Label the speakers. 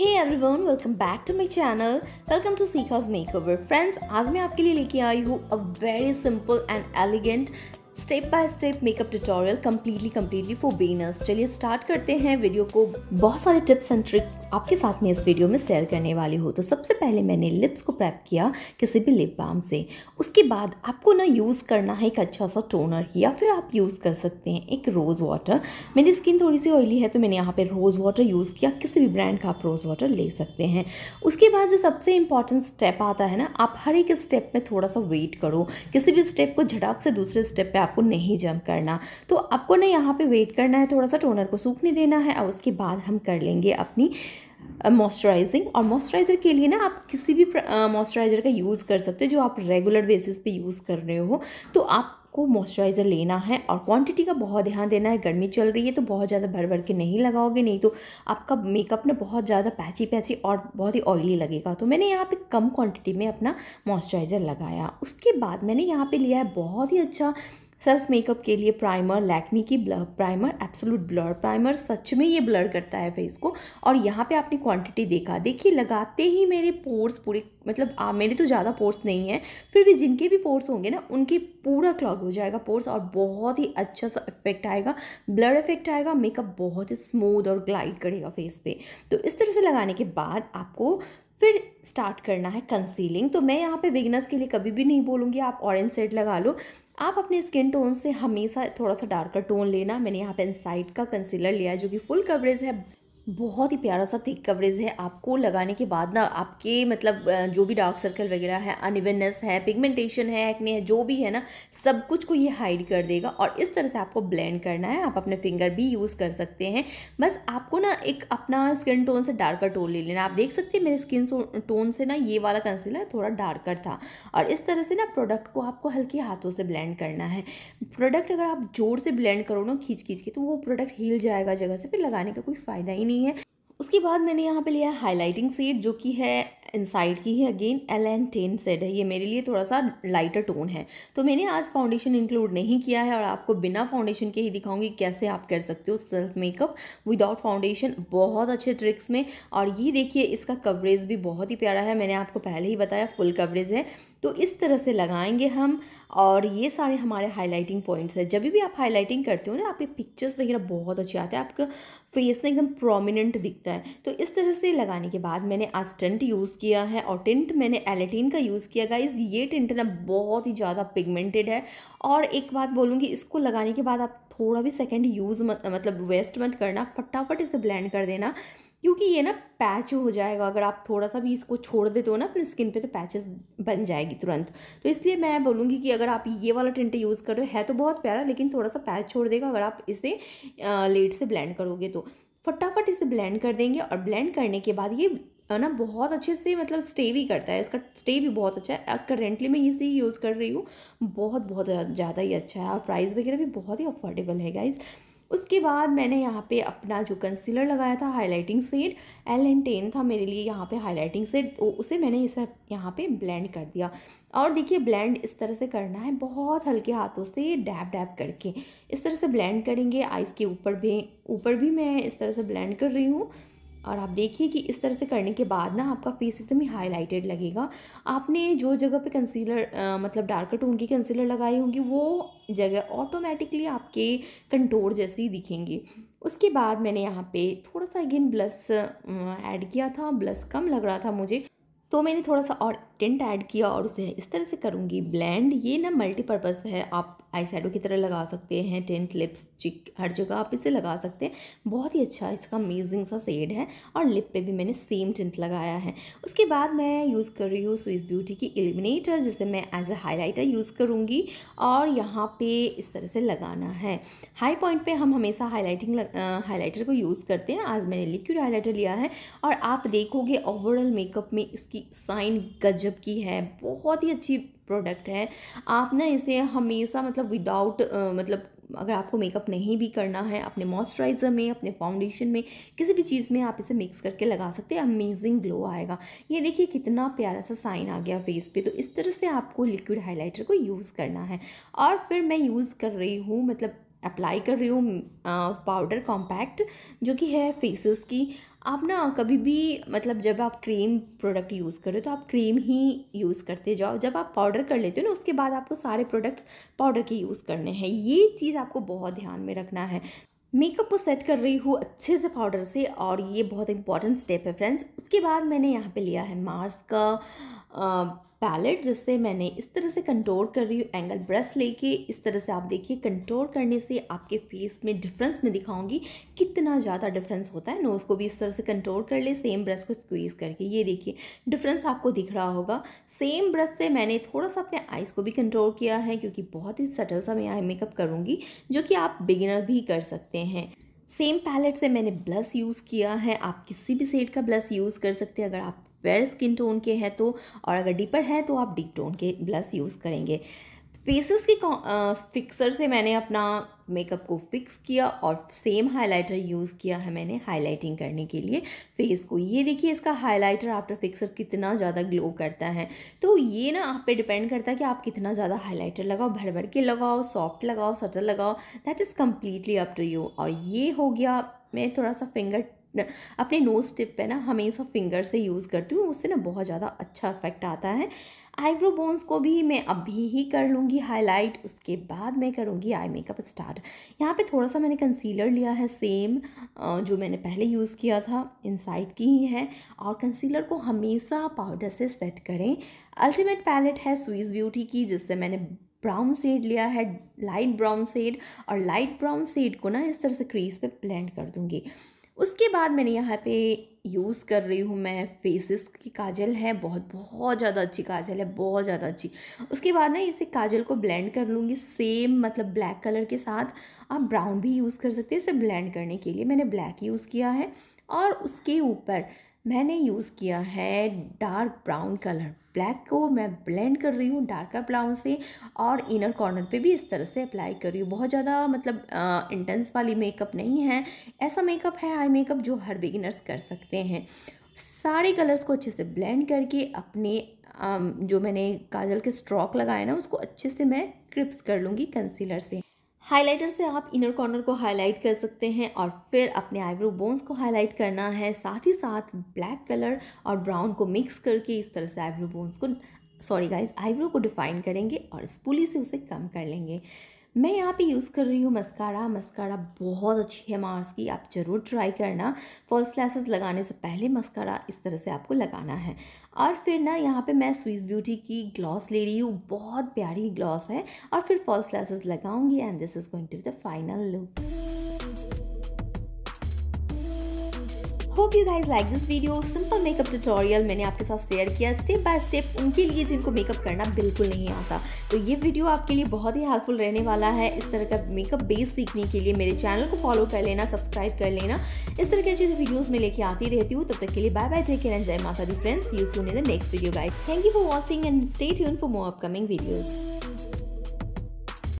Speaker 1: hey everyone welcome back to my channel welcome to सीखास makeover friends आज मैं आपके लिए लेके आई हूँ a very simple and elegant step by step makeup tutorial completely completely for beginners चलिए स्टार्ट करते हैं वीडियो को बहुत सारे टिप्स एंड ट्रिक आपके साथ में इस वीडियो में शेयर करने वाली हूँ तो सबसे पहले मैंने लिप्स को प्रैप किया किसी भी लिप बाम से उसके बाद आपको ना यूज़ करना है एक अच्छा सा टोनर या फिर आप यूज़ कर सकते हैं एक रोज़ वाटर मेरी स्किन थोड़ी सी ऑयली है तो मैंने यहाँ पर रोज़ वाटर यूज़ किया किसी भी ब्रांड का आप रोज़ वाटर ले सकते हैं उसके बाद जो सबसे इंपॉर्टेंट स्टेप आता है ना आप हर एक स्टेप में थोड़ा सा वेट करो किसी भी स्टेप को झटाक से दूसरे स्टेप पर आपको नहीं जंप करना तो आपको ना यहाँ पर वेट करना है थोड़ा सा टोनर को सूखने देना है और उसके बाद हम कर लेंगे अपनी मॉइस्चराइजिंग और मॉइस्चराइज़र के लिए ना आप किसी भी मॉइस्चराइज़र का यूज़ कर सकते हो जो आप रेगुलर बेसिस पे यूज़ कर रहे हो तो आप को मॉइस्चराइज़र लेना है और क्वांटिटी का बहुत ध्यान देना है गर्मी चल रही है तो बहुत ज़्यादा भर भर के नहीं लगाओगे नहीं तो आपका मेकअप ना बहुत ज़्यादा पैची पैची और बहुत ही ऑयली लगेगा तो मैंने यहाँ पे कम क्वांटिटी में अपना मॉइस्चराइज़र लगाया उसके बाद मैंने यहाँ पे लिया है बहुत ही अच्छा सेल्फ मेकअप के लिए प्राइमर लैक्मी की blur primer absolute blur primer सच में ये ब्लर करता है फेस को और यहाँ पे आपने क्वांटिटी देखा देखिए लगाते ही मेरे पोर्स पूरे मतलब आ, मेरे तो ज़्यादा पोर्स नहीं है फिर भी जिनके भी पोर्स होंगे ना उनके पूरा क्लॉग हो जाएगा पोर्स और बहुत ही अच्छा सा इफेक्ट आएगा ब्लड इफेक्ट आएगा मेकअप बहुत ही स्मूद और ग्लाइड करेगा फेस पे तो इस तरह से लगाने के बाद आपको फिर स्टार्ट करना है कंसीलिंग तो मैं यहाँ पे बिगनर्स के लिए कभी भी नहीं बोलूँगी आप ऑरेंज सेट लगा लो आप अपने स्किन टोन से हमेशा थोड़ा सा डार्कर टोन लेना मैंने यहाँ पे इनसाइड का कंसीलर लिया है जो कि फुल कवरेज है बहुत ही प्यारा सा थिक कवरेज है आपको लगाने के बाद ना आपके मतलब जो भी डार्क सर्कल वगैरह है अनइवननेस है पिगमेंटेशन है एक्ने है जो भी है ना सब कुछ को ये हाइड कर देगा और इस तरह से आपको ब्लेंड करना है आप अपने फिंगर भी यूज़ कर सकते हैं बस आपको ना एक अपना स्किन टोन से डार्कर टोन ले लेना आप देख सकते हैं मेरे स्किन टोन से ना ये वाला कंसीलर थोड़ा डार्कर था और इस तरह से ना प्रोडक्ट को आपको हल्के हाथों से ब्लेंड करना है प्रोडक्ट अगर आप ज़ोर से ब्लेंड करो ना खींच खींच के तो वो प्रोडक्ट हिल जाएगा जगह से फिर लगाने का कोई फ़ायदा ही नहीं रही हैं उसके बाद मैंने यहाँ पे लिया हाईलाइटिंग सेड जो कि है इनसाइड की है again L N ten shade है ये मेरे लिए थोड़ा सा लाइटर टोन है तो मैंने आज फाउंडेशन इंक्लूड नहीं किया है और आपको बिना फाउंडेशन के ही दिखाऊंगी कैसे आप कर सकते हो सेल्फ मेकअप विदाउट फाउंडेशन बहुत अच्छे ट्रिक्स में और ये देखिए इसका कवरेज भी बहुत ही प्यारा है मैंने आपको पहले ही बताया फुल कवरेज है तो इस तरह से लगाएंगे हम और ये सारे हमारे हाईलाइटिंग पॉइंट्स हैं जब भी आप हाईलाइटिंग करते हो ना आपके पिक्चर्स वगैरह बहुत अच्छे आते हैं आपका फेस ना एकदम प्रोमिनेंट दिखता है तो इस तरह से लगाने के बाद मैंने आज टेंट यूज़ किया है और टेंट मैंने एलेटीन का यूज़ किया गाइज ये टेंट ना बहुत ही ज़्यादा पिगमेंटेड है और एक बात बोलूँगी इसको लगाने के बाद आप थोड़ा भी सेकेंड यूज़ मत मतलब वेस्ट मत करना फटाफट इसे ब्लेंड कर देना क्योंकि ये ना पैच हो जाएगा अगर आप थोड़ा सा भी इसको छोड़ देते हो ना अपनी स्किन पे तो पैचेस बन जाएगी तुरंत तो इसलिए मैं बोलूँगी कि अगर आप ये वाला टिंट यूज़ करो है तो बहुत प्यारा लेकिन थोड़ा सा पैच छोड़ देगा अगर आप इसे लेट से ब्लेंड करोगे तो फटाफट इसे ब्लेंड कर देंगे और ब्लेंड करने के बाद ये ना बहुत अच्छे से मतलब स्टे भी करता है इसका स्टे भी बहुत अच्छा है करेंटली मैं इसे ही यूज़ कर रही हूँ बहुत बहुत ज़्यादा ही अच्छा है और प्राइस वगैरह भी बहुत ही अफोर्डेबल है गाइज़ उसके बाद मैंने यहाँ पे अपना जो कंसीलर लगाया था highlighting set L and ten था मेरे लिए यहाँ पे हाइलाइटिंग सेट तो उसे मैंने इसे यहाँ पे ब्लेंड कर दिया और देखिए ब्लेंड इस तरह से करना है बहुत हल्के हाथों से डैब डैब करके इस तरह से ब्लेंड करेंगे आइस के ऊपर भी ऊपर भी मैं इस तरह से ब्लेंड कर रही हूँ और आप देखिए कि इस तरह से करने के बाद ना आपका फेस एकदम ही हाईलाइटेड लगेगा आपने जो जगह पे कंसीलर आ, मतलब डार्कर टोन की कंसीलर लगाई होंगी वो जगह ऑटोमेटिकली आपके कंटोर जैसी दिखेंगी उसके बाद मैंने यहाँ पे थोड़ा सा अगेन ब्लस ऐड किया था ब्लस कम लग रहा था मुझे तो मैंने थोड़ा सा और टेंट ऐड किया और उसे इस तरह से करूँगी ब्लेंड ये ना मल्टीपर्पज़ है आप आई की तरह लगा सकते हैं टेंट लिप्स चिक हर जगह आप इसे लगा सकते हैं बहुत ही अच्छा इसका अमेजिंग सा सेड है और लिप पे भी मैंने सेम टेंट लगाया है उसके बाद मैं यूज़ कर रही हूँ स्विस ब्यूटी की इलिमिनेटर जिसे मैं एज ए हाईलाइटर यूज़ करूँगी और यहाँ पे इस तरह से लगाना है हाई पॉइंट पे हम हमेशा हाईलाइटिंग हाईलाइटर को यूज़ करते हैं आज मैंने लिक्विड हाईलाइटर लिया है और आप देखोगे ओवरऑल मेकअप में इसकी साइन गजब गजब की है बहुत ही अच्छी प्रोडक्ट है आप ना इसे हमेशा मतलब विदाउट मतलब अगर आपको मेकअप नहीं भी करना है अपने मॉइस्चराइज़र में अपने फाउंडेशन में किसी भी चीज़ में आप इसे मिक्स करके लगा सकते हैं अमेजिंग ग्लो आएगा ये देखिए कितना प्यारा सा साइन आ गया फेस पे तो इस तरह से आपको लिक्विड हाइलाइटर को यूज़ करना है और फिर मैं यूज़ कर रही हूँ मतलब अप्लाई कर रही हूँ पाउडर कॉम्पैक्ट जो कि है फेसेस की आप ना कभी भी मतलब जब आप क्रीम प्रोडक्ट यूज़ करो तो आप क्रीम ही यूज़ करते जाओ जब आप पाउडर कर लेते हो ना उसके बाद आपको सारे प्रोडक्ट्स पाउडर के यूज़ करने हैं ये चीज़ आपको बहुत ध्यान में रखना है मेकअप को सेट कर रही हूँ अच्छे से पाउडर से और ये बहुत इंपॉर्टेंट स्टेप है फ्रेंड्स उसके बाद मैंने यहाँ पे लिया है मार्स का पैलेट जिससे मैंने इस तरह से कंट्रोल कर रही हूँ एंगल ब्रश लेके इस तरह से आप देखिए कंट्रोल करने से आपके फेस में डिफरेंस में दिखाऊंगी कितना ज़्यादा डिफरेंस होता है नोज़ को भी इस तरह से कंट्रोल कर ले सेम ब्रश को स्क्वीज़ करके ये देखिए डिफरेंस आपको दिख रहा होगा सेम ब्रश से मैंने थोड़ा सा अपने आइज़ को भी कंट्रोल किया है क्योंकि बहुत ही सटल सा मैं आई मेकअप करूँगी जो कि आप बिगिनर भी कर सकते हैं सेम पैलेट से मैंने ब्लश यूज़ किया है आप किसी भी सेट का ब्लश यूज़ कर सकते हैं अगर आप फेयर स्किन टोन के हैं तो और अगर डीपर है तो आप डीप टोन के ब्लश यूज़ करेंगे फेसेस के फिक्सर से मैंने अपना मेकअप को फिक्स किया और सेम हाइलाइटर यूज़ किया है मैंने हाइलाइटिंग करने के लिए फेस को ये देखिए इसका हाइलाइटर आफ्टर फिक्सर कितना ज़्यादा ग्लो करता है तो ये ना आप पे डिपेंड करता है कि आप कितना ज़्यादा हाइलाइटर लगाओ भर भर के लगाओ सॉफ्ट लगाओ सटल लगाओ that is completely up to you और ये हो गया मैं थोड़ा सा फिंगर अपने नोज़ टिप पे ना हमेशा फिंगर से यूज़ करती हूँ उससे ना बहुत ज़्यादा अच्छा इफेक्ट आता है आईब्रो बोन्स को भी मैं अभी ही कर लूँगी हाईलाइट उसके बाद मैं करूँगी आई मेकअप स्टार्ट यहाँ पे थोड़ा सा मैंने कंसीलर लिया है सेम जो मैंने पहले यूज़ किया था इनसाइड की ही है और कंसीलर को हमेशा पाउडर से सेट करें अल्टीमेट पैलेट है स्वीज़ ब्यूटी की जिससे मैंने ब्राउन सेड लिया है लाइट ब्राउन सेड और लाइट ब्राउन सेड को ना इस तरह से क्रीज पे ब्लेंड कर दूँगी उसके बाद मैंने यहाँ पे यूज़ कर रही हूँ मैं फेसिस की काजल है बहुत बहुत ज़्यादा अच्छी काजल है बहुत ज़्यादा अच्छी उसके बाद ना इसे काजल को ब्लेंड कर लूँगी सेम मतलब ब्लैक कलर के साथ आप ब्राउन भी यूज़ कर सकते हैं इसे ब्लेंड करने के लिए मैंने ब्लैक यूज़ किया है और उसके ऊपर मैंने यूज़ किया है डार्क ब्राउन कलर ब्लैक को मैं ब्लेंड कर रही हूँ डार्कर ब्राउन से और इनर कॉर्नर पे भी इस तरह से अप्लाई कर रही हूँ बहुत ज़्यादा मतलब इंटेंस वाली मेकअप नहीं है ऐसा मेकअप है आई मेकअप जो हर बिगिनर्स कर सकते हैं सारे कलर्स को अच्छे से ब्लेंड करके अपने जो मैंने काजल के स्ट्रॉक लगाए ना उसको अच्छे से मैं क्रिप्स कर लूँगी कंसीलर से हाइलाइटर से आप इनर कॉर्नर को हाईलाइट कर सकते हैं और फिर अपने आईब्रो बोन्स को हाईलाइट करना है साथ ही साथ ब्लैक कलर और ब्राउन को मिक्स करके इस तरह से आईब्रो बोन्स को सॉरी गाइस आईब्रो को डिफाइन करेंगे और स्पूली से उसे कम कर लेंगे मैं यहाँ पे यूज़ कर रही हूँ मस्कारा मस्कारा बहुत अच्छी है मार्स की आप ज़रूर ट्राई करना फॉल्स लासेस लगाने से पहले मस्कारा इस तरह से आपको लगाना है और फिर ना यहाँ पे मैं स्विस ब्यूटी की ग्लॉस ले रही हूँ बहुत प्यारी ग्लॉस है और फिर फॉल्स लासेस लगाऊंगी and this is going to the final look hope you guys like this video simple makeup tutorial मैंने आपके साथ शेयर किया स्टेप बाय स्टेप उनके लिए जिनको मेकअप करना बिल्कुल नहीं आता तो ये वीडियो आपके लिए बहुत ही हेल्पफुल रहने वाला है इस तरह का मेकअप बेस सीखने के लिए मेरे चैनल को फॉलो कर लेना सब्सक्राइब कर लेना इस तरह के अच्छी वीडियोज़ में लेके आती रहती हूँ तब तक के लिए bye bye take care and जय माता दी friends you soon in the next video guide thank you for watching and stay tune for more upcoming videos